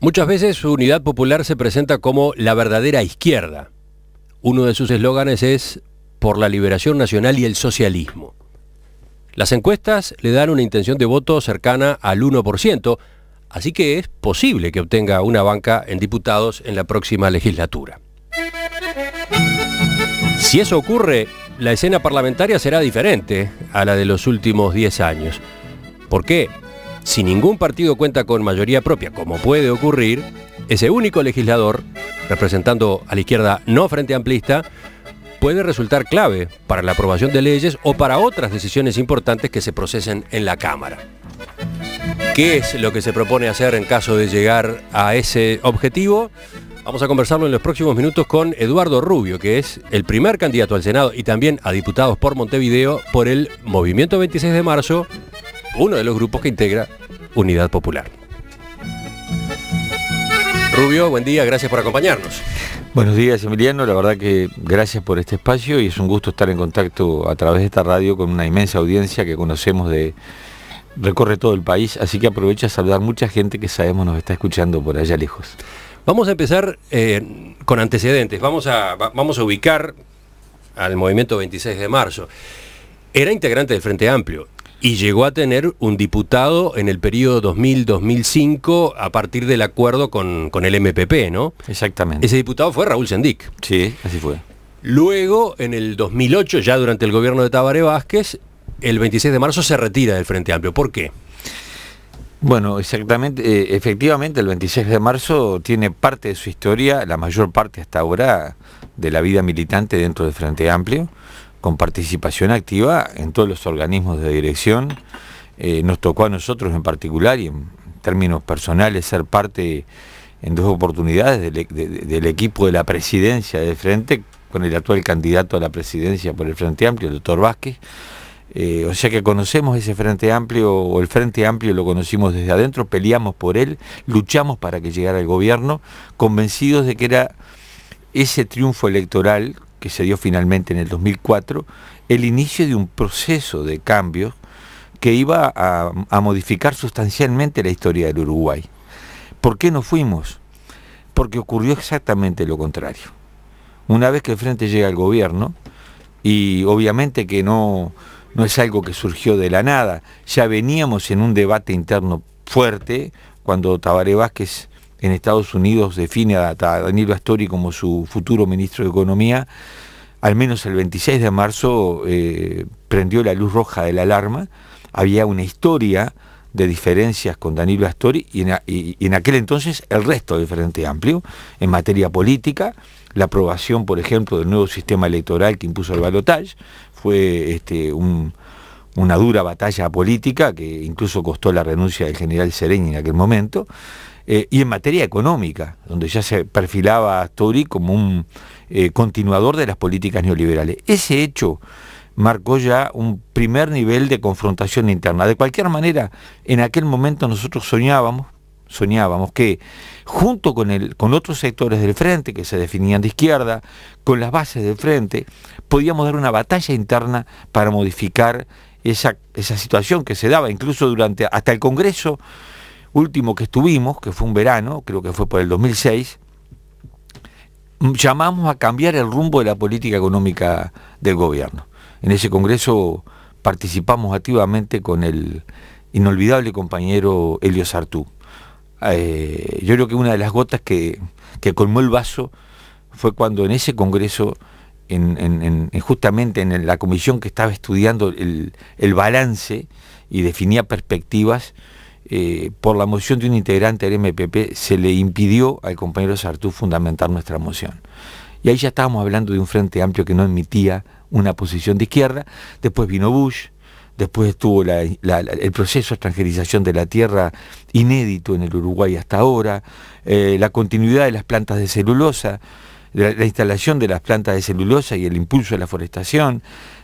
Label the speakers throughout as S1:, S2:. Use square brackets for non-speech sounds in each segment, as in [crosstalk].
S1: Muchas veces su Unidad Popular se presenta como la verdadera izquierda. Uno de sus eslóganes es por la liberación nacional y el socialismo. Las encuestas le dan una intención de voto cercana al 1%, así que es posible que obtenga una banca en diputados en la próxima legislatura. Si eso ocurre, la escena parlamentaria será diferente a la de los últimos 10 años. ¿Por qué? si ningún partido cuenta con mayoría propia, como puede ocurrir, ese único legislador, representando a la izquierda no frente amplista, puede resultar clave para la aprobación de leyes o para otras decisiones importantes que se procesen en la Cámara. ¿Qué es lo que se propone hacer en caso de llegar a ese objetivo? Vamos a conversarlo en los próximos minutos con Eduardo Rubio, que es el primer candidato al Senado y también a diputados por Montevideo por el Movimiento 26 de Marzo uno de los grupos que integra Unidad Popular. Rubio, buen día, gracias por acompañarnos. Buenos días, Emiliano. La verdad que
S2: gracias por este espacio y es un gusto estar en contacto a través de esta radio con una inmensa audiencia que
S1: conocemos de recorre todo el país, así que aprovecho a saludar mucha gente que sabemos nos está escuchando por allá lejos. Vamos a empezar eh, con antecedentes. Vamos a, vamos a ubicar al movimiento 26 de marzo. Era integrante del Frente Amplio y llegó a tener un diputado en el periodo 2000-2005 a partir del acuerdo con, el MPP, ¿no? Exactamente. Ese diputado fue Raúl Sendic. Sí, así fue. Luego, en el 2008, ya durante el gobierno de Tabaré Vázquez, el 26 de marzo se retira del Frente Amplio. ¿Por qué? Bueno, exactamente, eh, efectivamente el
S2: 26 de marzo tiene parte de su historia, la mayor parte hasta ahora, de la vida militante dentro del Frente Amplio con participación activa en todos los organismos de dirección. Eh, nos tocó a nosotros en particular y en términos personales ser parte en dos oportunidades del, e, equipo de la presidencia del Frente con el actual candidato a la presidencia por el Frente Amplio, el doctor Vázquez. Eh, o sea que conocemos ese Frente Amplio, o el Frente Amplio lo conocimos desde adentro, peleamos por él, luchamos para que llegara al gobierno, convencidos de que era ese triunfo electoral que se dio finalmente en el 2004, el inicio de un proceso de cambios que iba a, modificar sustancialmente la historia del Uruguay. ¿Por qué no fuimos? Porque ocurrió exactamente lo contrario. Una vez que el Frente llega al gobierno, y obviamente que no, no es algo que surgió de la nada, ya veníamos en un debate interno fuerte cuando Tabaré Vázquez en Estados Unidos define a, Danilo Astori como su futuro ministro de Economía, al menos el 26 de marzo eh, prendió la luz roja de la alarma. Había una historia de diferencias con Danilo Astori y en, aquel entonces el resto del Frente Amplio en materia política, la aprobación, por ejemplo, del nuevo sistema electoral que impuso el balotaje, fue este, una dura batalla política que incluso costó la renuncia del general Sereñi en aquel momento. Eh, y en materia económica, donde ya se perfilaba a Tori como un eh, continuador de las políticas neoliberales. Ese hecho marcó ya un primer nivel de confrontación interna. De cualquier manera, en aquel momento nosotros soñábamos, soñábamos que junto con, el, con otros sectores del frente que se definían de izquierda, con las bases del frente, podíamos dar una batalla interna para modificar esa, esa situación que se daba incluso durante hasta el Congreso último que estuvimos, que fue un verano, creo que fue por el 2006, mm, llamamos a cambiar el rumbo de la política económica del gobierno. En ese Congreso participamos activamente con el inolvidable compañero Elio Sartú. Eh, yo creo que una de las gotas que, que, colmó el vaso fue cuando en ese Congreso, en, justamente en la comisión que estaba estudiando el balance y definía perspectivas, eh, por la moción de un integrante del MPP se le impidió al compañero Sartú fundamentar nuestra moción. Y ahí ya estábamos hablando de un frente amplio que no admitía una posición de izquierda. Después vino Bush, después estuvo el proceso de extranjerización de la tierra inédito en el Uruguay hasta ahora, eh, la continuidad de las plantas de celulosa, la, instalación de las plantas de celulosa y el impulso de la forestación,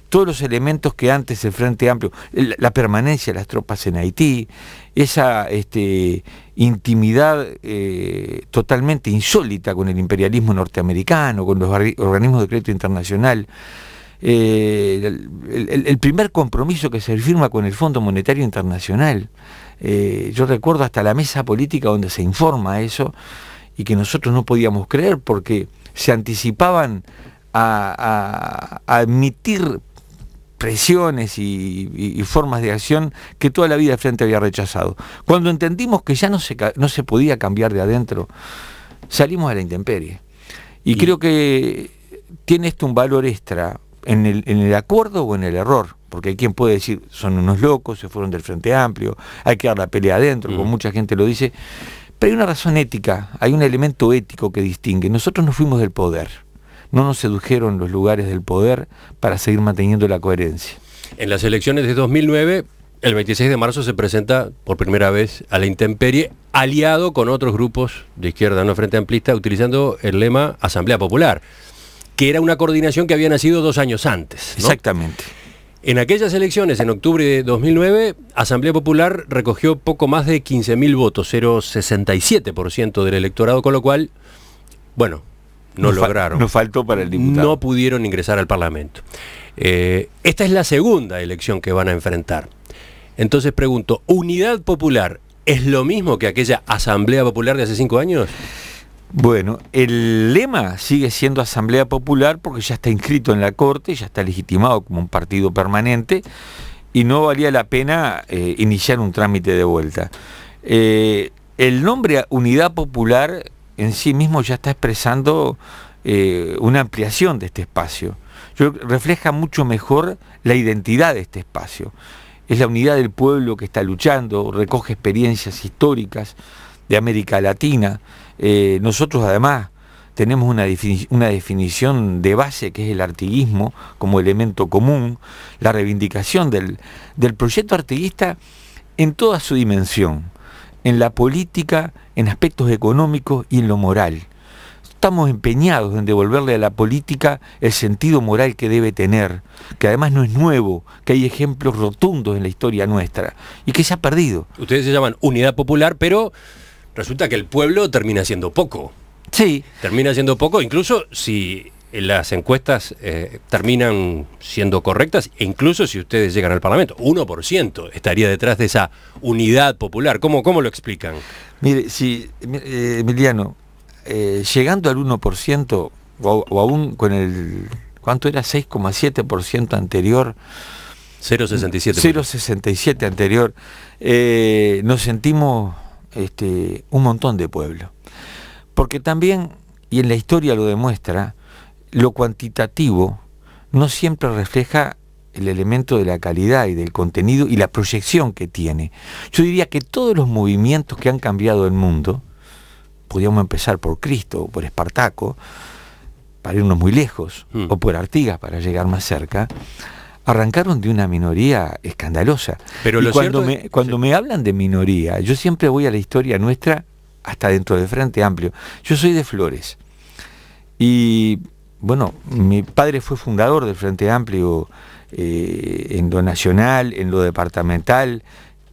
S2: todos los elementos que antes el Frente Amplio, la permanencia de las tropas en Haití, esa este, intimidad eh, totalmente insólita con el imperialismo norteamericano, con los organismos de crédito internacional, eh, el, primer compromiso que se firma con el Fondo Monetario Internacional. Eh, yo recuerdo hasta la mesa política donde se informa eso y que nosotros no podíamos creer porque se anticipaban a admitir presiones y, formas de acción que toda la vida el Frente había rechazado. Cuando entendimos que ya no se, no se podía cambiar de adentro, salimos a la intemperie. Y, creo que tiene esto un valor extra en el, acuerdo o en el error porque hay quien puede decir, son unos locos, se fueron del Frente Amplio, hay que dar la pelea adentro, como mm. mucha gente lo dice, pero hay una razón ética, hay un elemento ético que distingue, nosotros nos fuimos del poder no nos sedujeron los lugares del poder para seguir manteniendo la coherencia.
S1: En las elecciones de 2009, el 26 de marzo se presenta por primera vez a la intemperie, aliado con otros grupos de izquierda, no frente amplista, utilizando el lema Asamblea Popular, que era una coordinación que había nacido dos años antes. Exactamente. En aquellas elecciones, en octubre de 2009, Asamblea Popular recogió poco más de 15.000 votos, 0,67% del electorado, con lo cual, bueno, no, lograron. No faltó para el diputado. No pudieron ingresar al Parlamento. Eh, esta es la segunda elección que van a enfrentar. Entonces pregunto, ¿unidad popular es lo mismo que aquella Asamblea Popular de hace cinco años? Bueno, el lema sigue siendo Asamblea Popular porque
S2: ya está inscrito en la Corte, ya está legitimado como un partido permanente y no valía la pena eh, iniciar un trámite de vuelta. Eh, el nombre Unidad Popular en sí mismo ya está expresando eh, una ampliación de este espacio. Yo, refleja mucho mejor la identidad de este espacio. Es la unidad del pueblo que está luchando, recoge experiencias históricas de América Latina. Eh, nosotros además tenemos una, definición de base que es el artiguismo como elemento común, la reivindicación del, del proyecto artiguista en toda su dimensión, en la política, en aspectos económicos y en lo moral. Estamos empeñados en devolverle a la política el sentido moral que debe tener, que además no es nuevo, que hay ejemplos rotundos en la
S1: historia nuestra y que se ha perdido. Ustedes se llaman unidad popular, pero resulta que el pueblo termina siendo poco. Sí. Termina siendo poco, incluso si eh, las encuestas eh, terminan siendo correctas, e incluso si ustedes llegan al Parlamento. 1% estaría detrás de esa unidad popular. ¿Cómo, lo explican? Mire, si,
S2: eh, Emiliano, llegando al 1%, o, aún con el, ¿cuánto era? 6,7% anterior. 0,67. 0,67 anterior. nos sentimos este, un montón de pueblo. Porque también, y en la historia lo demuestra, lo cuantitativo no siempre refleja el elemento de la calidad y del contenido y la proyección que tiene. Yo diría que todos los movimientos que han cambiado el mundo, podíamos empezar por Cristo o por Espartaco, para irnos muy lejos, mm. o por Artigas para llegar más cerca, arrancaron de una minoría escandalosa. Pero cuando, me, cuando me hablan de minoría, yo siempre voy a la historia nuestra hasta dentro de Frente Amplio. Yo soy de Flores. Y bueno, mi padre fue fundador del Frente Amplio eh, en lo nacional, en lo departamental.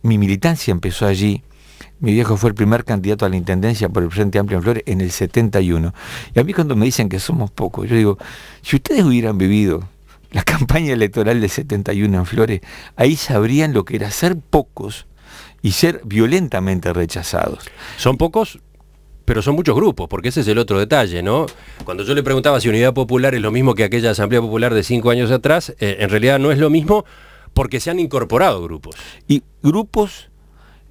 S2: Mi militancia empezó allí. Mi viejo fue el primer candidato a la intendencia por el Frente Amplio en Flores en el 71. Y a mí cuando me dicen que somos pocos, yo digo, si ustedes hubieran vivido la [laughs] campaña electoral del 71 en Flores, ahí sabrían lo que
S1: era ser pocos y ser violentamente rechazados. ¿Son pocos? pero son muchos grupos, porque ese es el otro detalle, ¿no? Cuando yo le preguntaba si Unidad Popular es lo mismo que aquella Asamblea Popular de cinco años atrás, eh, en realidad no es lo mismo porque se han incorporado grupos. Y grupos...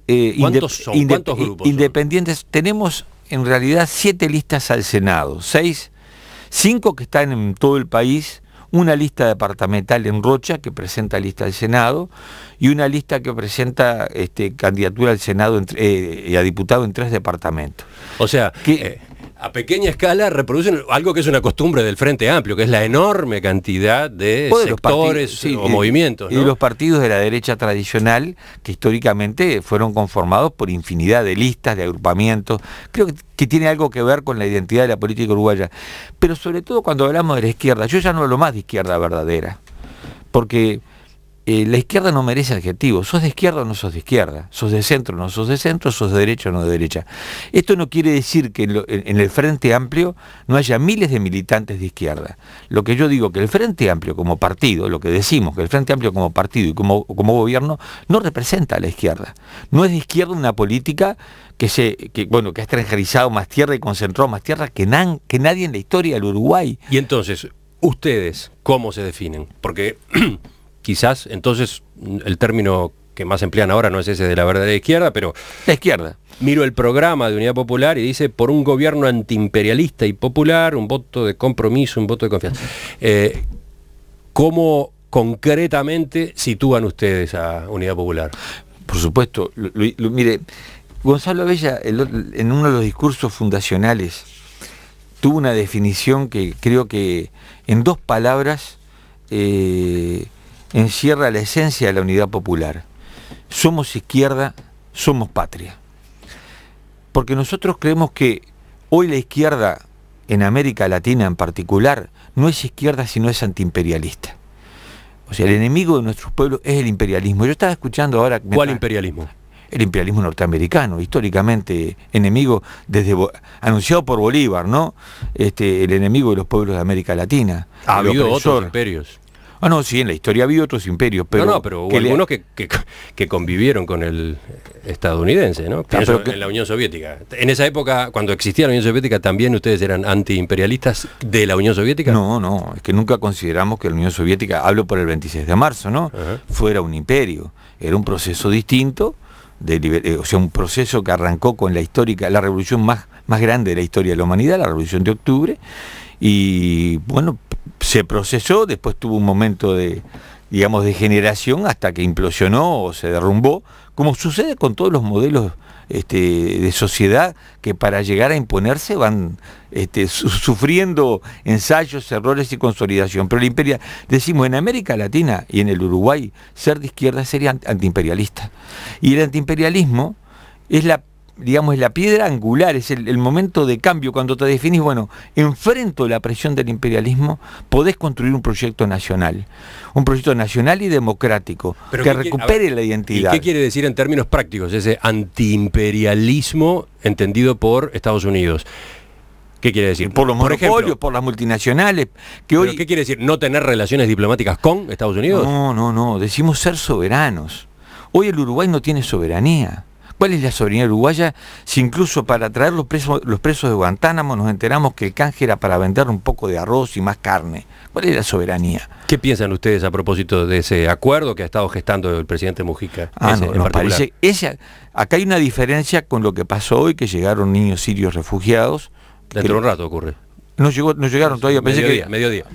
S1: Eh, ¿Cuántos son? ¿Cuántos grupos independientes. Tenemos
S2: en realidad siete listas al Senado, seis, cinco que están en todo el país una lista departamental en Rocha que presenta lista al Senado y una lista
S1: que presenta este, candidatura al Senado eh, y a diputado en tres departamentos. O sea, que, eh, a pequeña escala reproducen algo que es una costumbre del Frente Amplio, que es la enorme cantidad de sectores o movimientos. Y los partidos de la derecha tradicional,
S2: que históricamente fueron conformados por infinidad de listas, de agrupamientos, creo que, que, tiene algo que ver con la identidad de la política uruguaya. Pero sobre todo cuando hablamos de la izquierda, yo ya no hablo más de izquierda verdadera, porque eh, la izquierda no merece adjetivos. Sos de izquierda o no sos de izquierda. Sos de centro o no sos de centro. Sos de derecha o no de derecha. Esto no quiere decir que en, el Frente Amplio no haya miles de militantes de izquierda. Lo que yo digo que el Frente Amplio como partido, lo que decimos que el Frente Amplio como partido y como, como gobierno no representa a la izquierda. No es de izquierda una política que se bueno que ha extranjerizado
S1: más tierra y concentrado más tierra que, que nadie en la historia del Uruguay. Y entonces, ustedes, ¿cómo se definen? Porque [clears throat] quizás, entonces el término que más emplean ahora no es ese de la verdadera izquierda, pero... La izquierda. Miro el programa de Unidad Popular y dice, por un gobierno antiimperialista y popular, un voto de compromiso, un voto de confianza. Eh, ¿Cómo concretamente sitúan ustedes a Unidad Popular? Por supuesto, mire, Gonzalo Bella en uno de los
S2: discursos fundacionales tuvo una definición que creo que en dos palabras... Eh, encierra la esencia de la unidad popular. Somos izquierda, somos patria. Porque nosotros creemos que hoy la izquierda, en América Latina en particular, no es izquierda sino es antiimperialista. O sea, el enemigo de nuestros pueblos es el imperialismo. Yo estaba escuchando ahora... ¿Cuál imperialismo? El imperialismo norteamericano, históricamente enemigo desde anunciado por Bolívar, ¿no? Este, el enemigo de los pueblos de América Latina. Ha habido otros
S1: imperios. Ah, no, sí, en la historia había otros imperios, pero... No, pero que algunos que, convivieron con el estadounidense, ¿no? Pienso en la Unión Soviética. En esa época, cuando existía la Unión Soviética, ¿también ustedes eran antiimperialistas de la Unión Soviética? No, no, es que nunca consideramos que la Unión Soviética, hablo por el 26 de marzo, ¿no? Fuera un imperio. Era
S2: un proceso distinto, eh, o sea, un proceso que arrancó con la histórica, la revolución más grande de la historia de la humanidad, la revolución de octubre, y bueno, se procesó, después tuvo un momento de, digamos, de generación hasta que implosionó o se derrumbó, como sucede con todos los modelos este, de sociedad que para llegar a imponerse van este, sufriendo ensayos, errores y consolidación. Pero el imperia, decimos, en América Latina y en el Uruguay, ser de izquierda sería antiimperialista. Y el antiimperialismo es la digamos, es la piedra angular, es el, momento de cambio, cuando te definís, bueno, enfrento la presión del imperialismo, podés construir un proyecto nacional, un proyecto nacional y democrático, que recupere la identidad. ¿Y
S1: qué quiere decir en términos prácticos ese antiimperialismo entendido por Estados Unidos? ¿Qué quiere decir? Por los monopolios, por las multinacionales. Que ¿Qué quiere decir? ¿No tener relaciones diplomáticas con Estados Unidos? No,
S2: no, no. Decimos ser soberanos. Hoy el Uruguay no tiene soberanía. ¿Cuál es la soberanía uruguaya? Si incluso para traer los presos, los presos de Guantánamo nos enteramos que el canje era para vender un poco de arroz y más carne. ¿Cuál es la
S1: soberanía? ¿Qué piensan ustedes a propósito de ese acuerdo que ha estado gestando el presidente Mujica? Ah, no, parece, acá hay una diferencia con lo que pasó hoy, que llegaron niños sirios
S2: refugiados.
S1: Dentro de un rato ocurre.
S2: No, llegaron todavía, pensé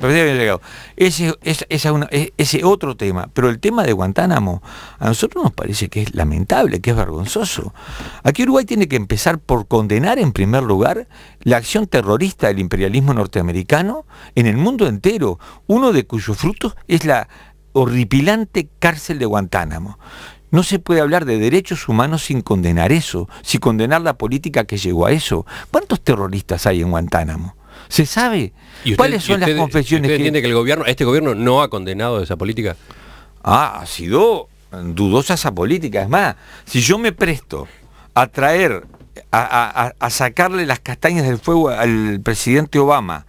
S2: Ese, e, ese otro tema, pero el tema de Guantánamo, a nosotros nos parece que es lamentable, que es vergonzoso. Aquí Uruguay tiene que empezar por condenar en primer lugar la acción terrorista del imperialismo norteamericano en el mundo entero, uno de cuyos frutos es la horripilante cárcel de Guantánamo. No se puede hablar de derechos humanos sin condenar eso, sin condenar la política que llegó a eso.
S1: ¿Cuántos terroristas hay en
S2: Guantánamo? ¿Se sabe?
S1: ¿Cuáles son las confesiones? ¿Usted entiende que... el gobierno, este gobierno no ha condenado esa política? Ah, ha sido dudosa esa política. Es más, si yo me presto a traer, a, sacarle
S2: las castañas del fuego al presidente Obama,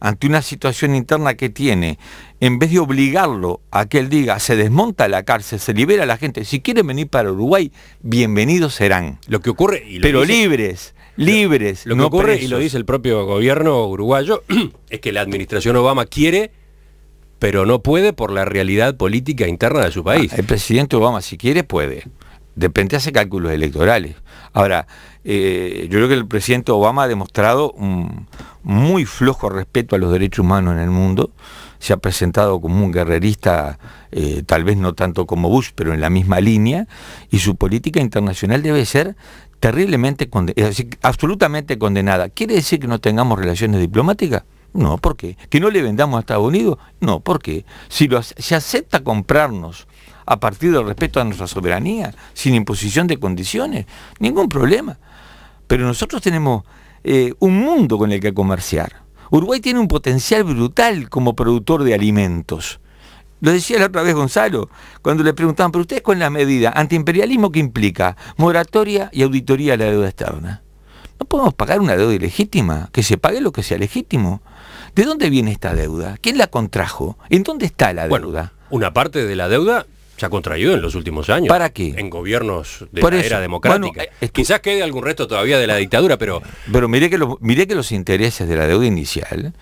S2: ante una situación interna que tiene, en vez de obligarlo a que él diga, se desmonta la cárcel, se libera a la gente, si
S1: quieren venir para Uruguay, bienvenidos serán. Lo que ocurre... pero libres libres. Lo, que ocurre, y lo dice el propio gobierno uruguayo, [clears throat] es que la administración Obama quiere pero no puede por la realidad política interna de su ah, país. El presidente Obama, si quiere,
S2: puede. Depende, hace cálculos electorales. Ahora, eh, yo creo que el presidente Obama ha demostrado un mm, muy flojo respeto a los derechos humanos en el mundo. Se ha presentado como un guerrerista, eh, tal vez no tanto como Bush, pero en la misma línea. Y su política internacional debe ser terriblemente condenada, absolutamente condenada. ¿Quiere decir que no tengamos relaciones diplomáticas? No, ¿por qué? ¿Que no le vendamos a Estados Unidos? No, ¿por qué? Si, se acepta comprarnos a partir del respeto a nuestra soberanía, sin imposición de condiciones, ningún problema. Pero nosotros tenemos eh, un mundo con el que comerciar. Uruguay tiene un potencial brutal como productor de alimentos. Lo decía la otra vez Gonzalo, cuando le preguntaban, pero ustedes con la medida antiimperialismo que implica moratoria y auditoría a la deuda externa. No podemos pagar una deuda ilegítima, que se pague lo que sea legítimo. ¿De dónde viene esta deuda? ¿Quién la
S1: contrajo? ¿En dónde está la deuda? una parte de la deuda se ha contraído en los últimos años. ¿Para qué? En gobiernos de era democrática. Eh, Quizás quede algún resto todavía de la dictadura, pero...
S2: Pero mire que, miré que los intereses de la deuda inicial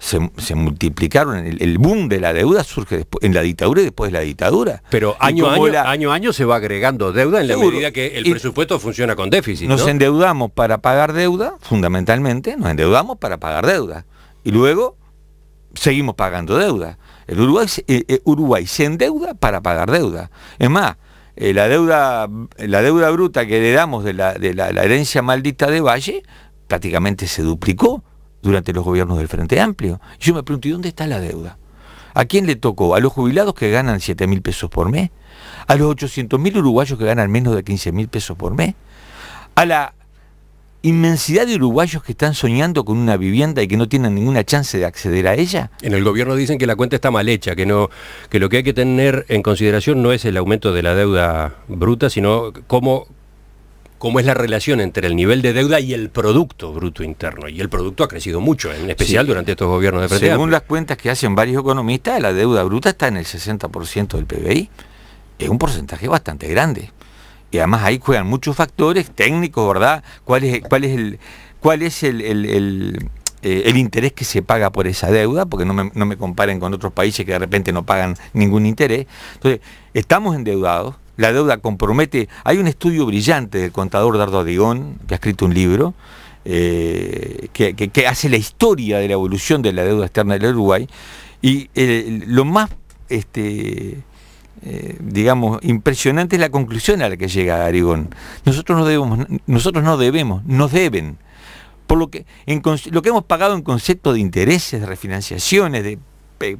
S2: se, multiplicaron. El, boom de la deuda surge en la dictadura y después de la dictadura. Pero año a
S1: año, año, se va
S2: agregando deuda en la medida
S1: que el presupuesto funciona con déficit. Nos
S2: endeudamos para pagar deuda, fundamentalmente, nos endeudamos para pagar deuda. Y luego seguimos pagando deuda. El Uruguay, se eh, eh, endeuda para pagar deuda. Es más, eh, la, deuda, la deuda bruta que heredamos de, de la herencia maldita de Valle prácticamente se duplicó durante los gobiernos del Frente Amplio. yo me pregunto, ¿y dónde está la deuda? ¿A quién le tocó? ¿A los jubilados que ganan 7.000 mil pesos por mes? ¿A los 800 mil uruguayos que ganan menos de 15 mil pesos por mes? ¿A la inmensidad de
S1: uruguayos que están soñando con una vivienda y que no tienen ninguna chance de acceder a ella? En el gobierno dicen que la cuenta está mal hecha, que no que lo que hay que tener en consideración no es el aumento de la deuda bruta, sino cómo cómo es la relación entre el nivel de deuda y el Producto Bruto Interno. Y el producto ha crecido mucho, en especial durante estos gobiernos de Frente Según
S2: las cuentas que hacen varios economistas, la deuda bruta está en el 60% del PBI. Es un porcentaje bastante grande. Y además ahí juegan muchos factores técnicos, ¿verdad? ¿Cuál es, eh, el... interés que se paga por esa deuda, porque no me comparen con otros países que de repente no pagan ningún interés. Entonces, estamos endeudados, la deuda compromete. Hay un estudio brillante del contador Dardo Arigón, que ha escrito un libro, eh, que, hace la historia de la evolución de la deuda externa del Uruguay. Y eh, lo más, este, eh, digamos, impresionante es la conclusión a la que llega Arigón. Nosotros no debemos, nosotros no debemos, nos deben. Por lo que, lo que hemos pagado en concepto de intereses, de refinanciaciones, de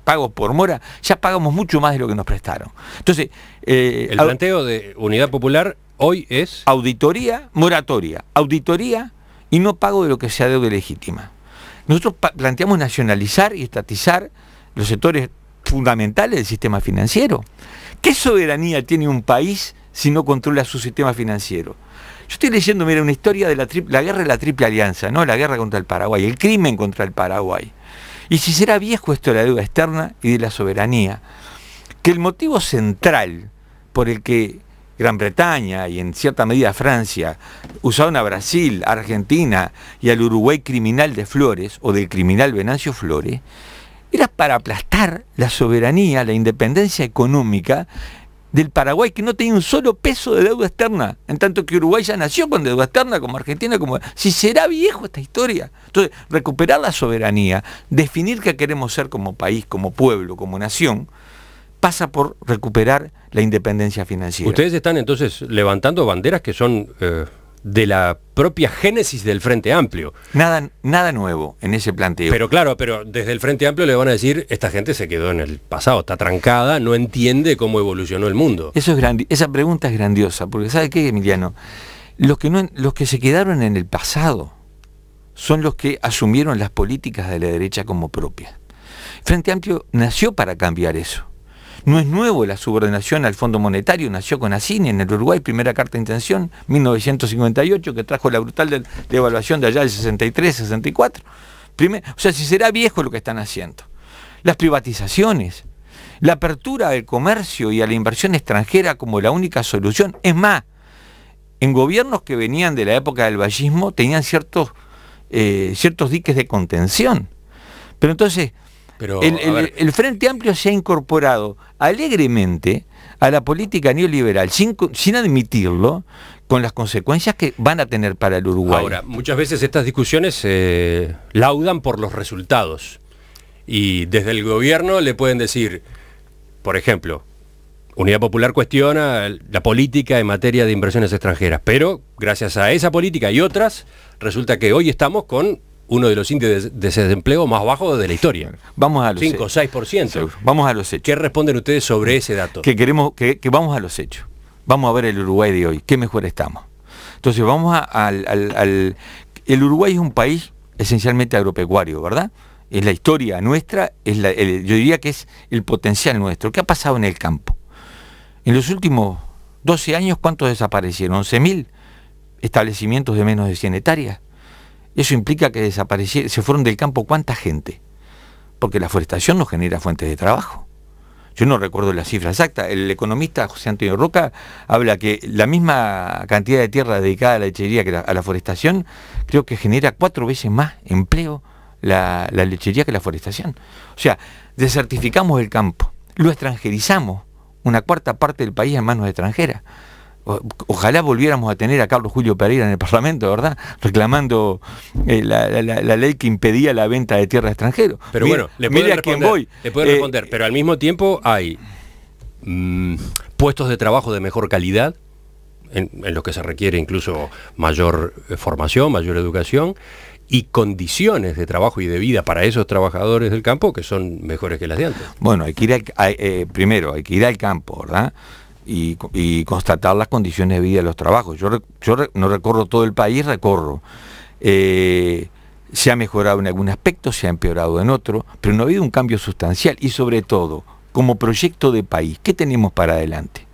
S2: pagos por mora, ya pagamos mucho más de lo que nos prestaron. Entonces, eh, el planteo de Unidad Popular hoy es auditoría, moratoria, auditoría y no pago de lo que sea deuda legítima. Nosotros planteamos nacionalizar y estatizar los sectores fundamentales del sistema financiero. ¿Qué soberanía tiene un país si no controla su sistema financiero? Yo estoy leyendo, mira, una historia de la, la guerra de la Triple Alianza, ¿no? La guerra contra el Paraguay, el crimen contra el Paraguay. Y si será viejo esto de la deuda externa y de la soberanía, que el motivo central por el que Gran Bretaña y en cierta medida Francia usaron a Brasil, a Argentina y al Uruguay criminal de Flores o del criminal Venancio Flores, era para aplastar la soberanía, la independencia económica del Paraguay, que no tenía un solo peso de deuda externa, en tanto que Uruguay ya nació con deuda externa, como Argentina, como... Si será viejo esta historia. Entonces, recuperar la soberanía, definir qué queremos ser como país, como pueblo, como nación, pasa por recuperar la independencia financiera.
S1: Ustedes están entonces levantando banderas que son eh, de la propia génesis del Frente Amplio. Nada, nada nuevo en ese planteo. Pero claro, pero desde el Frente Amplio le van a decir, esta gente se quedó en el pasado, está trancada, no entiende cómo evolucionó el mundo. Eso es grande, esa pregunta es grandiosa, porque ¿sabe qué, Emiliano? Los que, no, los que se quedaron en el pasado
S2: son los que asumieron las políticas de la derecha como propias. Frente Amplio nació para cambiar eso. No es nuevo la subordinación al Fondo Monetario, nació con Asini en el Uruguay, primera carta de intención, 1958, que trajo la brutal devaluación de allá del 63, 64. o sea, si será viejo lo que están haciendo. Las privatizaciones, la apertura al comercio y a la inversión extranjera como la única solución. Es más, en gobiernos que venían de la época del vallismo tenían ciertos, eh, ciertos diques de contención. Pero entonces, el, Frente Amplio se ha incorporado alegremente a la política neoliberal, sin, admitirlo, con las consecuencias que van a tener para el Uruguay. Ahora,
S1: muchas veces estas discusiones eh, laudan por los resultados. Y desde el gobierno le pueden decir, por ejemplo, Unidad Popular cuestiona la política en materia de inversiones extranjeras, pero gracias a esa política y otras, resulta que hoy estamos con uno de los índices de desempleo más bajos de la historia. Vamos a los 5 o 6%. Vamos a los hechos. ¿Qué responden ustedes sobre ese dato? Que queremos que, vamos a los hechos. Vamos a
S2: ver el Uruguay de hoy, qué mejor estamos. Entonces vamos al, El Uruguay es un país esencialmente agropecuario, ¿verdad? Es la historia nuestra, es la, yo diría que es el potencial nuestro. ¿Qué ha pasado en el campo? En los últimos 12 años, ¿cuántos desaparecieron? ¿11.000 establecimientos de menos de 100 hectáreas? Eso implica que se fueron del campo cuánta gente, porque la forestación no genera fuentes de trabajo. Yo no recuerdo la cifra exacta. El economista José Antonio Roca habla que la misma cantidad de tierra dedicada a la lechería que a la forestación, creo que genera cuatro veces más empleo la, la lechería que la forestación. O sea, desertificamos el campo, lo extranjerizamos, una cuarta parte del país en manos extranjeras. Ojalá volviéramos a tener a Carlos Julio Pereira en el Parlamento, ¿verdad? Reclamando eh, la, ley que impedía la venta de tierra extranjeros. Pero bueno, le puedo responder, voy.
S1: Eh, pero al mismo tiempo hay mm, puestos de trabajo de mejor calidad, en, los que se requiere incluso mayor eh, formación, mayor educación, y condiciones de trabajo y de vida para esos trabajadores del campo que son mejores que las de antes. Bueno, hay que ir primero, hay que ir al campo, ¿verdad? y, constatar
S2: las condiciones de vida de los trabajos. Yo, no recorro todo el país, recorro. Eh, se ha mejorado en algún aspecto, se ha empeorado en otro, pero no ha habido un cambio sustancial y sobre todo, como proyecto de país, ¿qué tenemos para adelante?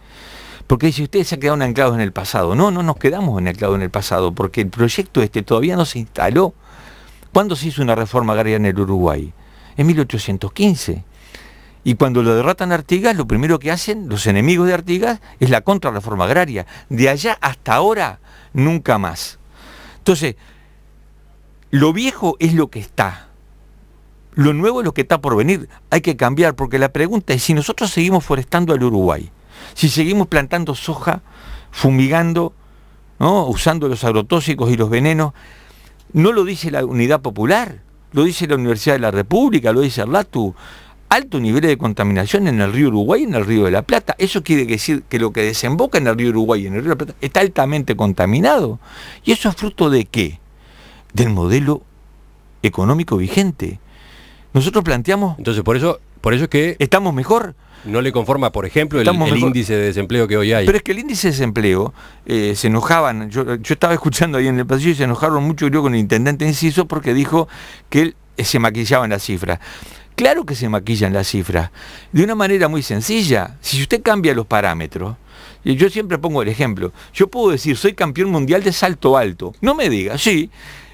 S2: Porque si ustedes se quedado anclados en el pasado, no, no nos quedamos anclados en el pasado, porque el proyecto este todavía no se instaló. ¿Cuándo se hizo una reforma agraria en el Uruguay? En 1815. Y cuando lo derrotan Artigas, lo primero que hacen los enemigos de Artigas es la contrarreforma agraria. De allá hasta ahora, nunca más. Entonces, lo viejo es lo que está. Lo nuevo es lo que está por venir. Hay que cambiar, porque la pregunta es si nosotros seguimos forestando al Uruguay, si seguimos plantando soja, fumigando, ¿no? usando los agrotóxicos y los venenos, no lo dice la Unidad Popular, lo dice la Universidad de la República, lo dice Arlatu, alto nivel de contaminación en el río Uruguay y en el río de la Plata. Eso quiere decir que lo que desemboca en el río Uruguay y en el río de la Plata está altamente contaminado. ¿Y eso es fruto de qué? Del
S1: modelo económico vigente. Nosotros planteamos... Entonces, por eso, por eso es que... ¿Estamos mejor? No le conforma, por ejemplo, el, índice de desempleo que hoy hay. Pero es
S2: que el índice de desempleo, eh, se enojaban, yo, estaba escuchando ahí en el pasillo y se enojaron mucho, yo con el intendente Inciso porque dijo que él, eh, se maquillaban las cifras. Claro que se maquillan las cifras. De una manera muy sencilla. Si usted cambia los parámetros, yo siempre pongo el ejemplo. Yo puedo decir, soy campeón mundial de salto alto. No me diga, sí.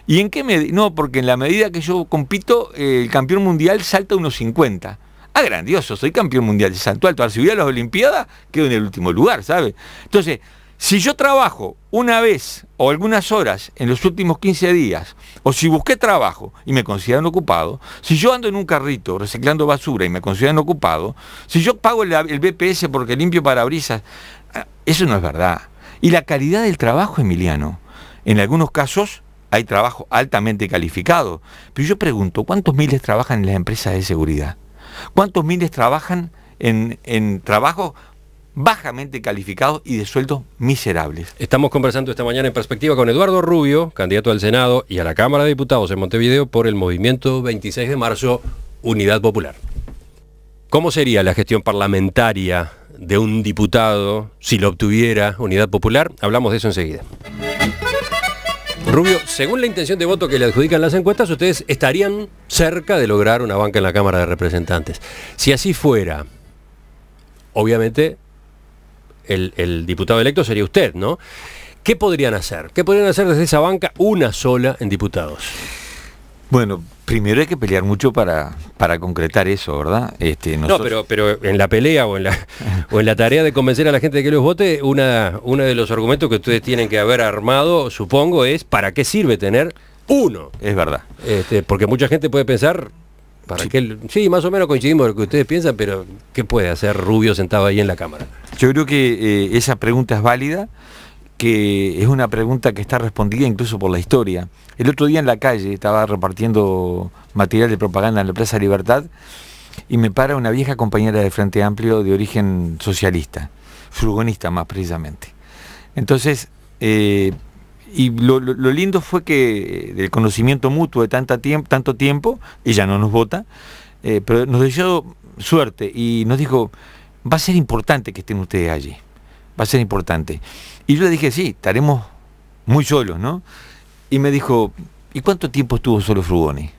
S2: ¿Y en qué medida? No, porque en la medida que yo compito, el campeón mundial salta unos 50. Ah, grandioso, soy campeón mundial de salto alto. Ahora, si hubiera las Olimpiadas, quedo en el último lugar, ¿sabe? Entonces, si yo trabajo una vez o algunas horas en los últimos 15 días, o si busqué trabajo y me consideran ocupado, si yo ando en un carrito reciclando basura y me consideran ocupado, si yo pago el, BPS porque limpio parabrisas, ah, eso no es verdad. Y la calidad del trabajo, Emiliano, en algunos casos hay trabajo altamente calificado, pero yo pregunto, ¿cuántos miles trabajan en las empresas de seguridad? ¿Cuántos
S1: miles trabajan en, en trabajos bajamente calificados y de sueldos miserables. Estamos conversando esta mañana en perspectiva con Eduardo Rubio, candidato al Senado y a la Cámara de Diputados en Montevideo por el movimiento 26 de marzo Unidad Popular. ¿Cómo sería la gestión parlamentaria de un diputado si lo obtuviera Unidad Popular? Hablamos de eso enseguida. Rubio, según la intención de voto que le adjudican las encuestas, ustedes estarían cerca de lograr una banca en la Cámara de Representantes. Si así fuera, obviamente el, diputado electo sería usted, ¿no? ¿Qué podrían hacer? ¿Qué podrían hacer desde esa banca una sola en diputados? Bueno, primero hay que pelear mucho para, concretar eso, ¿verdad? Este, no, pero, en la pelea o en la, tarea de convencer a la gente de que los vote, una, uno de los argumentos que ustedes tienen que haber armado, supongo, es para qué sirve tener uno. Es verdad. Este, porque mucha gente puede pensar, sí. Que más o menos coincidimos lo que ustedes piensan, pero ¿qué puede hacer Rubio sentado ahí en la cámara? Yo creo que eh, esa pregunta es válida,
S2: que es una pregunta que está respondida incluso por la historia. El otro día en la calle estaba repartiendo material de propaganda en la Plaza Libertad y me para una vieja compañera de Frente Amplio de origen socialista, furgonista más precisamente. Entonces, eh, y lo, lindo fue que eh, del conocimiento mutuo de tanta tanto tiempo, ella no nos vota, eh, pero nos dio suerte y nos dijo, va a ser importante que estén ustedes allí, va a ser importante. Y yo le dije, sí, estaremos muy solos, ¿no? Y me dijo, ¿y cuánto tiempo estuvo solo Frugoni?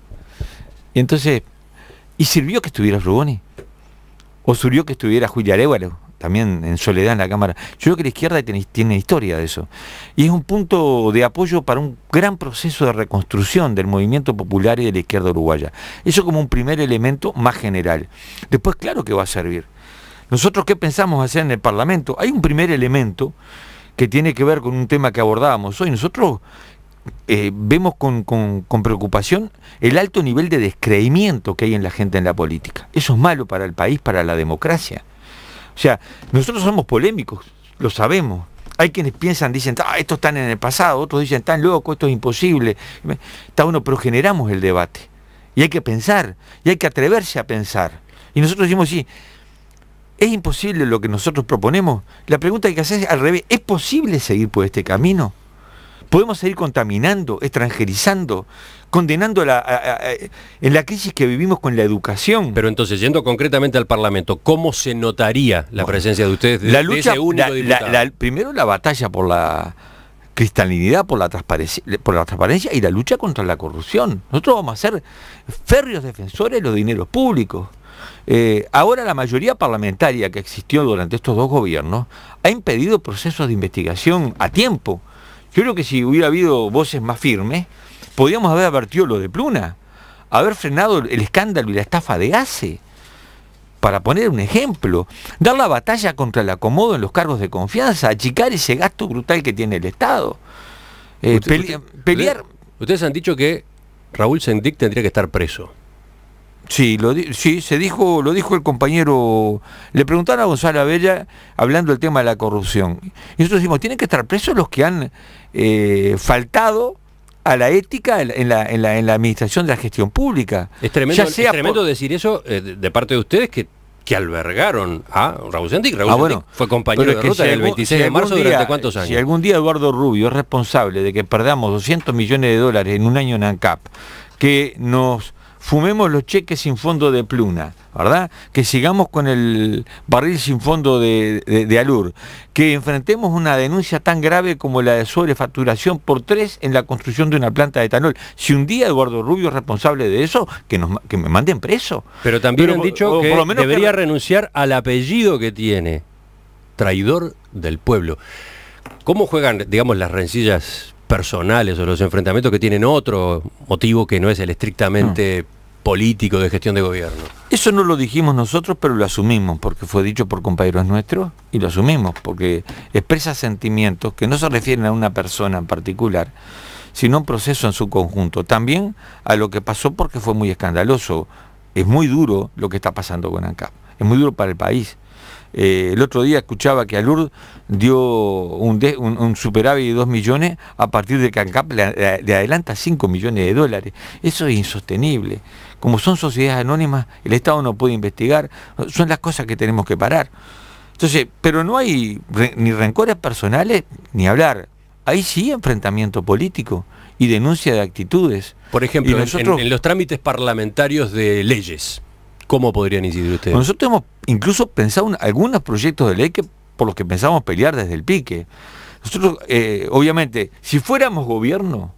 S2: Y entonces, ¿y sirvió que estuviera Frugoni? ¿O sirvió que estuviera Julia también en soledad en la Cámara. Yo creo que la izquierda tiene, historia de eso. Y es un punto de apoyo para un gran proceso de reconstrucción del movimiento popular y de la izquierda uruguaya. Eso como un primer elemento más general. Después, claro que va a servir. Nosotros, ¿qué pensamos hacer en el Parlamento? Hay un primer elemento que tiene que ver con un tema que abordábamos hoy. Nosotros eh, vemos con, preocupación el alto nivel de descreimiento que hay en la gente en la política. Eso es malo para el país, para la democracia. O sea, nosotros somos polémicos, lo sabemos. Hay quienes piensan, dicen, ah, estos están en el pasado, otros dicen, están locos, esto es imposible. Está uno, pero generamos el debate. Y hay que pensar, y hay que atreverse a pensar. Y nosotros decimos, sí, ¿es imposible lo que nosotros proponemos? La pregunta que hay que hacer es al revés, ¿es posible seguir por este camino? ¿Podemos seguir contaminando, extranjerizando,
S1: condenando la, en la crisis que vivimos con la educación. Pero entonces, yendo concretamente al Parlamento, ¿cómo se notaría la presencia de ustedes de, la lucha, la, primero la
S2: batalla por la cristalinidad, por la, transparencia, y la lucha contra la corrupción. Nosotros vamos a ser férreos defensores de los dineros públicos. Eh, ahora la mayoría parlamentaria que existió durante estos dos gobiernos ha impedido procesos de investigación a tiempo. Yo creo que si hubiera habido voces más firmes, Podríamos haber advertido lo de Pluna, haber frenado el escándalo y la estafa de Hace, para poner un ejemplo, dar la batalla contra el acomodo en los cargos de confianza, achicar ese
S1: gasto brutal que tiene el Estado, eh, pelear... Ustedes han dicho que Raúl Sendic tendría que estar preso. Sí, lo sí, se dijo, lo dijo el
S2: compañero. Le preguntaron a Gonzalo Abella hablando del tema de la corrupción. Y nosotros decimos, tienen que estar presos los que han eh, faltado a la ética en la, administración de la gestión pública. Es tremendo,
S1: decir eso eh, de parte de ustedes que que albergaron a Raúl Sendic. Raúl ah, fue compañero de ruta el 26 de marzo durante cuántos años. Si
S2: algún día Eduardo Rubio es responsable de que perdamos 200 millones de dólares en un año en ANCAP, que nos fumemos los cheques sin fondo de pluna, ¿verdad? Que sigamos con el barril sin fondo de, alur, que enfrentemos una denuncia tan grave como la de sobrefacturación por tres en la construcción de una planta de etanol. Si un día Eduardo Rubio es responsable de eso, que, me manden preso.
S1: Pero también han dicho que debería renunciar al apellido que tiene, traidor del pueblo. ¿Cómo juegan, digamos, las rencillas personales o los enfrentamientos que tienen otro motivo que no es el estrictamente político de gestión de gobierno. Eso no lo dijimos nosotros,
S2: pero lo asumimos, porque fue dicho por compañeros nuestros y lo asumimos, porque expresa sentimientos que no se refieren a una persona en particular, sino a un proceso en su conjunto. También a lo que pasó porque fue muy escandaloso. Es muy duro lo que está pasando con ANCAP es muy duro para el país. Eh, el otro día escuchaba que Alur dio un, superávit de 2 millones a partir de que ANCAP le, adelanta 5 millones de dólares. Eso es insostenible. Como son sociedades anónimas, el Estado no puede investigar. Son las cosas que tenemos que parar. Entonces, pero no hay ni rencores personales ni hablar. Ahí sí enfrentamiento político y denuncia de actitudes. Por ejemplo,
S1: en los trámites parlamentarios de leyes. ¿Cómo podrían incidir
S2: ustedes? nosotros hemos incluso pensado en algunos proyectos de ley que por los que pensamos pelear desde el pique. Nosotros, eh, obviamente, si fuéramos gobierno,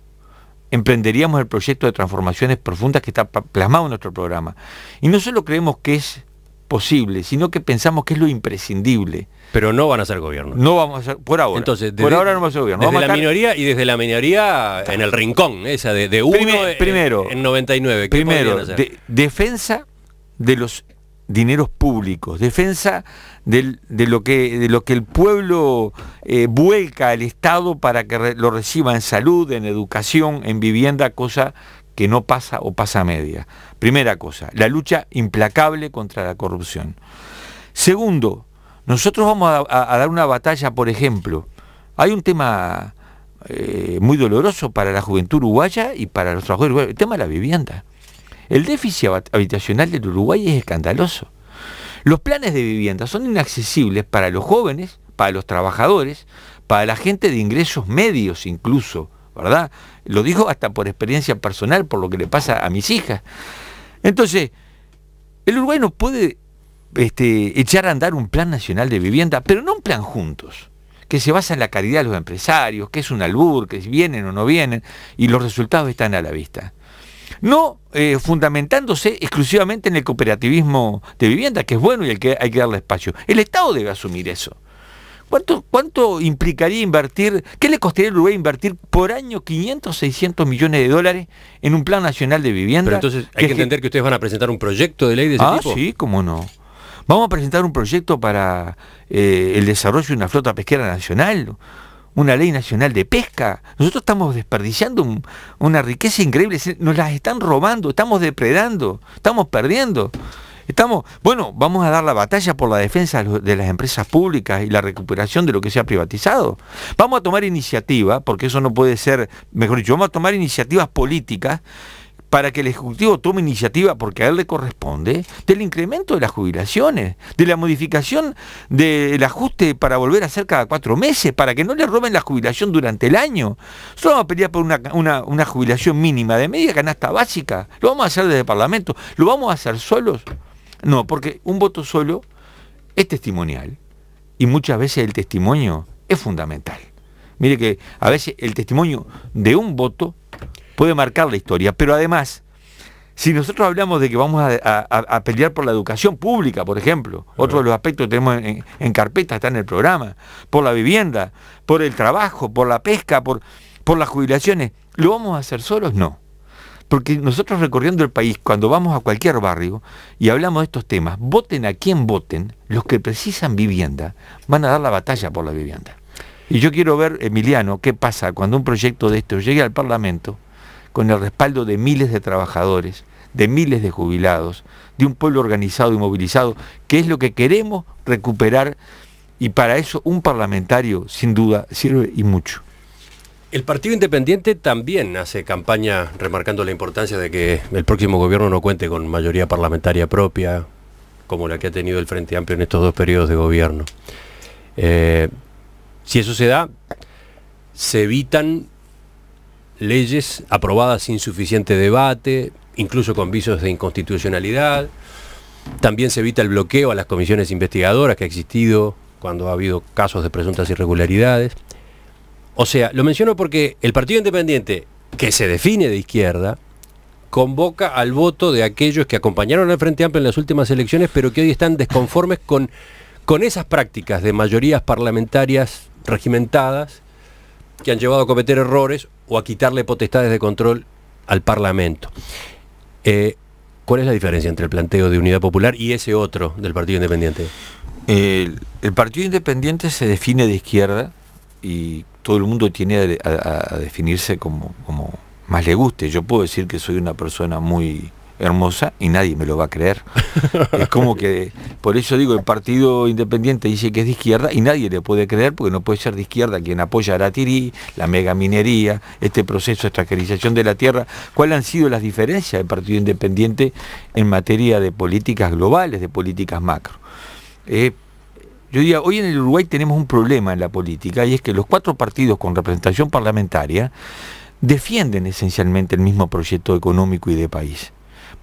S2: emprenderíamos el proyecto de transformaciones profundas que está plasmado en nuestro programa. Y no solo creemos que es posible, sino que pensamos que es lo imprescindible. Pero no van a ser gobierno.
S1: No vamos a ser, por ahora. Entonces, por ahora no vamos a ser gobierno. Desde la minoría y desde la minoría en el rincón, esa de, uno primero, en, 99. primero,
S2: defensa de los dineros públicos, defensa de, lo que, de, lo que, el pueblo eh, vuelca al Estado para que lo reciba en salud, en educación, en vivienda, cosa que no pasa o pasa media. Primera cosa, la lucha implacable contra la corrupción. Segundo, nosotros vamos a, dar una batalla, por ejemplo, hay un tema eh, muy doloroso para la juventud uruguaya y para los trabajadores, el tema de la vivienda. El déficit habitacional del Uruguay es escandaloso. Los planes de vivienda son inaccesibles para los jóvenes, para los trabajadores, para la gente de ingresos medios incluso, ¿verdad? Lo digo hasta por experiencia personal, por lo que le pasa a mis hijas. Entonces, el Uruguay no puede este, echar a andar un plan nacional de vivienda, pero no un plan juntos, que se basa en la caridad de los empresarios, que es un albur, que vienen o no vienen, y los resultados están a la vista no eh, fundamentándose exclusivamente en el cooperativismo de vivienda, que es bueno y el que hay que darle espacio. El Estado debe asumir eso. ¿Cuánto, ¿Cuánto implicaría invertir, qué le costaría a Uruguay invertir por año 500, 600 millones de dólares en un plan nacional de vivienda? Pero entonces hay que, entender
S1: que ustedes van a presentar un proyecto de ley
S2: de ese ah, tipo. Ah, sí, cómo no. Vamos a presentar un proyecto para eh, el desarrollo de una flota pesquera nacional, una ley nacional de pesca. Nosotros estamos desperdiciando una riqueza increíble, nos las están robando, estamos depredando, estamos perdiendo. Estamos, bueno, vamos a dar la batalla por la defensa de las empresas públicas y la recuperación de lo que se ha privatizado. Vamos a tomar iniciativa, porque eso no puede ser, mejor dicho, vamos a tomar iniciativas políticas para que el Ejecutivo tome iniciativa, porque a él le corresponde, del incremento de las jubilaciones, de la modificación del ajuste para volver a hacer cada cuatro meses, para que no le roben la jubilación durante el año. solo vamos a pelear por una, una jubilación mínima de media canasta básica. Lo vamos a hacer desde el Parlamento. ¿Lo vamos a hacer solos? No, porque un voto solo es testimonial y muchas veces el testimonio es fundamental. Mire que a veces el testimonio de un voto puede marcar la historia. Pero además, si nosotros hablamos de que vamos a, pelear por la educación pública, por ejemplo, otro de los aspectos que tenemos en, carpeta está en el programa, por la vivienda, por el trabajo, por la pesca, por, por las jubilaciones, ¿lo vamos a hacer solos? No. Porque nosotros recorriendo el país, cuando vamos a cualquier barrio y hablamos de estos temas, voten a quien voten, los que precisan vivienda van a dar la batalla por la vivienda. Y yo quiero ver, Emiliano, qué pasa cuando un proyecto de esto llegue al Parlamento con el respaldo de miles de trabajadores, de miles de jubilados, de un pueblo organizado y movilizado, que es lo que queremos recuperar y para eso un parlamentario sin duda
S1: sirve y mucho. El Partido Independiente también hace campaña remarcando la importancia de que el próximo gobierno no cuente con mayoría parlamentaria propia, como la que ha tenido el Frente Amplio en estos dos periodos de gobierno. Eh, si eso se da, se evitan leyes aprobadas sin suficiente debate, incluso con visos de inconstitucionalidad. También se evita el bloqueo a las comisiones investigadoras que ha existido cuando ha habido casos de presuntas irregularidades. O sea, lo menciono porque el Partido Independiente, que se define de izquierda, convoca al voto de aquellos que acompañaron al Frente Amplio en las últimas elecciones, pero que hoy están desconformes con, con esas prácticas de mayorías parlamentarias regimentadas que han llevado a cometer errores o a quitarle potestades de control al Parlamento. Eh, ¿Cuál es la diferencia entre el planteo de Unidad Popular y ese otro del Partido Independiente? El, Partido Independiente se define de izquierda
S2: y todo el mundo tiene a, definirse como más le guste. Yo puedo decir que soy una persona muy hermosa y nadie me lo va a creer. [laughs] es como que, por eso digo, el Partido Independiente dice que es de izquierda y nadie le puede creer porque no puede ser de izquierda quien apoya a la tirí, la mega minería este proceso de extranjerización de la tierra. ¿Cuáles han sido las diferencias del Partido Independiente en materia de políticas globales, de políticas macro? Eh, yo diría, hoy en el Uruguay tenemos un problema en la política y es que los cuatro partidos con representación parlamentaria defienden esencialmente el mismo proyecto económico y de país.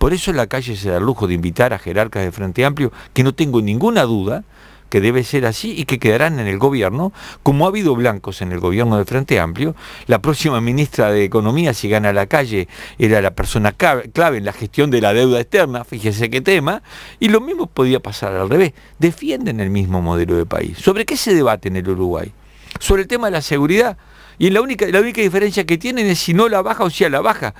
S2: Por eso la calle se da el lujo de invitar a jerarcas de Frente Amplio, que no tengo ninguna duda que debe ser así y que quedarán en el gobierno, como ha habido blancos en el gobierno de Frente Amplio. La próxima ministra de Economía, si gana la calle, era la persona clave en la gestión de la deuda externa, fíjese qué tema, y lo mismo podía pasar al revés. Defienden el mismo modelo de país. ¿Sobre qué se debate en el Uruguay? Sobre el tema de la seguridad. Y la única, la única diferencia que tienen es si no la baja o si a la baja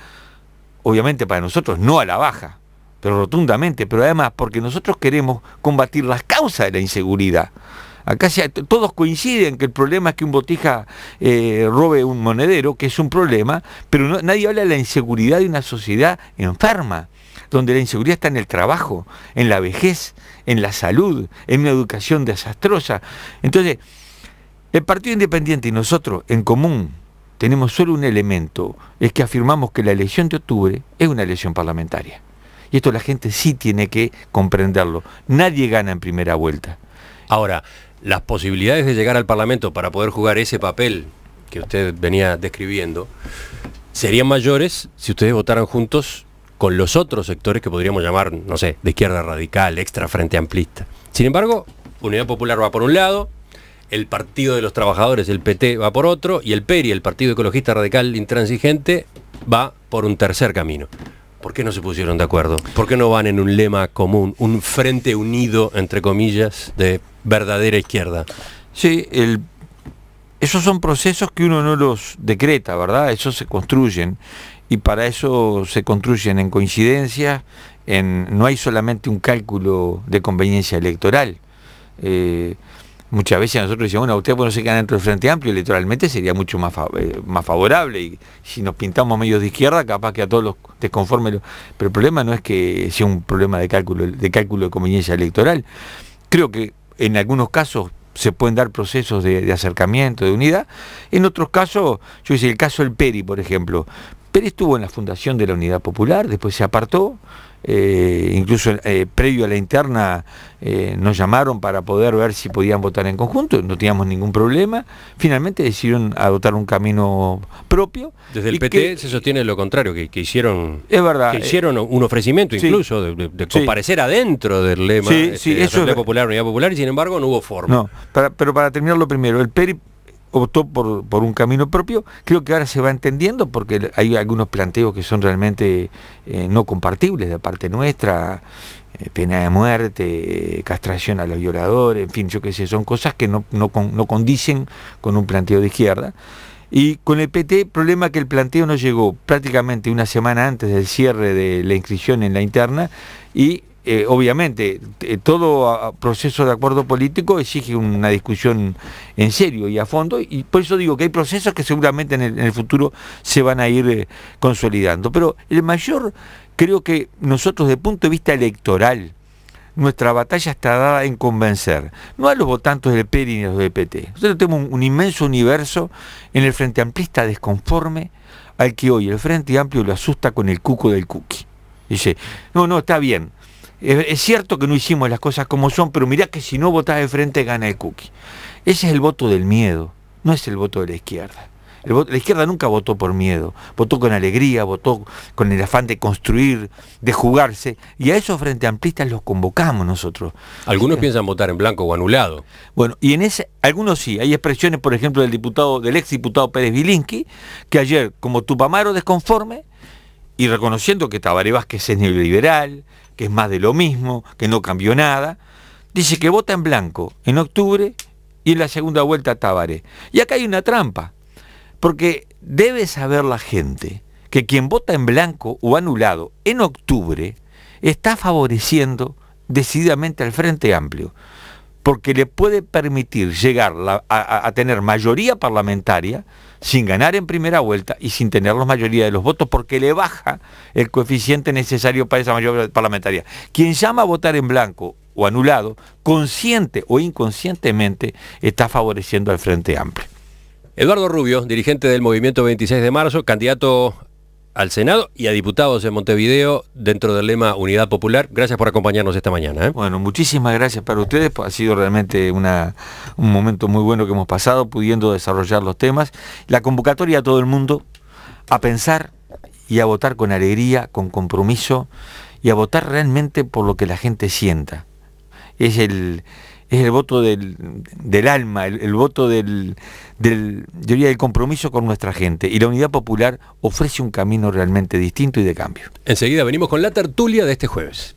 S2: obviamente para nosotros no a la baja, pero rotundamente, pero además porque nosotros queremos combatir las causas de la inseguridad. Acá todos coinciden que el problema es que un botija eh, robe un monedero, que es un problema, pero nadie habla de la inseguridad de una sociedad enferma, donde la inseguridad está en el trabajo, en la vejez, en la salud, en una educación desastrosa. Entonces, el Partido Independiente y nosotros en común tenemos solo un elemento, es que afirmamos que la elección de octubre es una elección parlamentaria. Y esto la gente sí tiene que comprenderlo. Nadie gana en primera vuelta.
S1: Ahora, las posibilidades de llegar al Parlamento para poder jugar ese papel que usted venía describiendo serían mayores si ustedes votaran juntos con los otros sectores que podríamos llamar, no sé, de izquierda radical, extra frente amplista. Sin embargo, Unidad Popular va por un lado, el Partido de los Trabajadores, el PT, va por otro, y el PERI, el Partido Ecologista Radical Intransigente, va por un tercer camino. ¿Por qué no se pusieron de acuerdo? ¿Por qué no van en un lema común, un frente unido, entre comillas, de verdadera izquierda? Sí, esos
S2: son procesos que uno no los decreta, ¿verdad? Esos se construyen y para eso se construyen en coincidencia, no hay solamente un cálculo de conveniencia electoral. Eh, muchas veces nosotros decimos, bueno, ustedes no se queda dentro del Frente Amplio, electoralmente sería mucho más, eh, más favorable. Y si nos pintamos medios de izquierda, capaz que a todos los desconformes. Pero el problema no es que sea un problema de cálculo, de cálculo de conveniencia electoral. Creo que en algunos casos se pueden dar procesos de, acercamiento, de unidad. En otros casos, yo hice el caso del Peri, por ejemplo. Pérez estuvo en la fundación de la Unidad Popular, después se apartó, eh, incluso eh, previo a la interna eh, nos llamaron para poder ver si podían votar en conjunto, no teníamos ningún problema, finalmente decidieron adoptar un camino
S1: propio. Desde el PT se sostiene lo contrario, que, hicieron hicieron un ofrecimiento incluso de, comparecer adentro del lema sí, este, de Popular, Unidad Popular, y sin embargo no hubo forma.
S2: Pero para, pero para primero, el PERI optó por, por, un camino propio. Creo que ahora se va entendiendo porque hay algunos planteos que son realmente eh, no compartibles de parte nuestra, eh, pena de muerte, castración a los violadores, en fin, yo qué sé, son cosas que no, no condicen con un planteo de izquierda. Y con el PT, problema que el planteo no llegó prácticamente una semana antes del cierre de la inscripción en la interna y eh, obviamente, eh, todo proceso de acuerdo político exige una discusión en serio y a fondo, y por eso digo que hay procesos que seguramente en el, futuro se van a ir eh, consolidando. Pero el mayor, creo que nosotros, desde el punto de vista electoral, nuestra batalla está dada en convencer, no a los votantes del Peri ni a los del PT. Nosotros tenemos un, inmenso universo en el Frente Amplista desconforme al que hoy el Frente Amplio lo asusta con el cuco del cookie. Dice, no, no, está bien es cierto que no hicimos las cosas como son, pero mirá que si no votás de frente gana el cookie. Ese es el voto del miedo, no es el voto de la izquierda. la izquierda nunca votó por miedo, votó con alegría, votó con el afán de construir, de jugarse, y a esos frente amplistas los convocamos nosotros. Algunos piensan votar en blanco o anulado. Bueno, y en ese, algunos sí, hay expresiones, por ejemplo, del diputado, del ex diputado Pérez Vilinsky, que ayer, como Tupamaro desconforme, y reconociendo que Tabaré Vázquez es neoliberal, que es más de lo mismo, que no cambió nada, dice que vota en blanco en octubre y en la segunda vuelta Tabaré. Y acá hay una trampa, porque debe saber la gente que quien vota en blanco o anulado en octubre está favoreciendo decididamente al Frente Amplio, porque le puede permitir llegar a tener mayoría parlamentaria sin ganar en primera vuelta y sin tener la mayoría de los votos porque le baja el coeficiente necesario para esa mayoría parlamentaria. Quien llama a votar en blanco o anulado,
S1: consciente o inconscientemente, está favoreciendo al Frente Amplio. Eduardo Rubio, dirigente del Movimiento 26 de Marzo, candidato al Senado y a diputados de Montevideo dentro del lema Unidad Popular. Gracias por acompañarnos esta mañana. ¿eh? Bueno, muchísimas gracias
S2: para ustedes. Ha sido realmente un momento muy bueno que hemos pasado pudiendo desarrollar los temas. La convocatoria a todo el mundo a pensar y a votar con alegría, con compromiso y a votar realmente por lo que la gente sienta. Es el es el voto del, alma, el, voto del, yo del compromiso con nuestra gente. Y la unidad popular ofrece un camino realmente distinto y de cambio. Enseguida venimos con la tertulia de este jueves.